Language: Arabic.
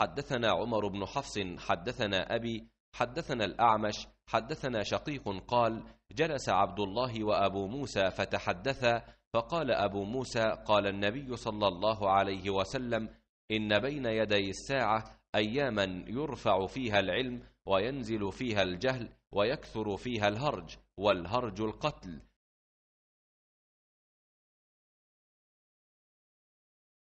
حدثنا عمر بن حفص حدثنا أبي حدثنا الأعمش حدثنا شقيق قال جلس عبد الله وأبو موسى فتحدثا فقال أبو موسى قال النبي صلى الله عليه وسلم إن بين يدي الساعة أياما يرفع فيها العلم وينزل فيها الجهل ويكثر فيها الهرج والهرج القتل